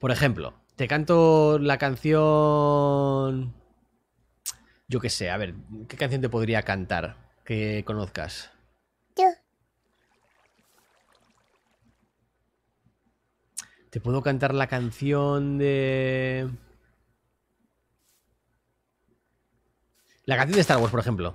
Por ejemplo, te canto la canción. Yo qué sé, a ver, ¿qué canción te podría cantar que conozcas? Yo. Te puedo cantar la canción de. La canción de Star Wars, por ejemplo.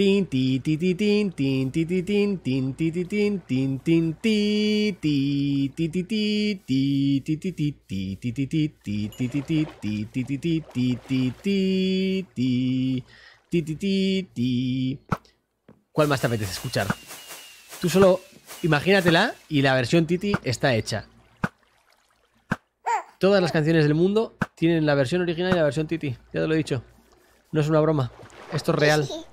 ti ti ti tin tin ti tin tin ti tin tin tin ti ti ti ti ti ti ti ti ti ti ti ti ti ¿Cuál más te apetece escuchar? Tú solo imagínatela y la versión Titi está hecha. Todas las canciones del mundo tienen la versión original y la versión Titi, ya te lo he dicho. No es una broma, esto es real.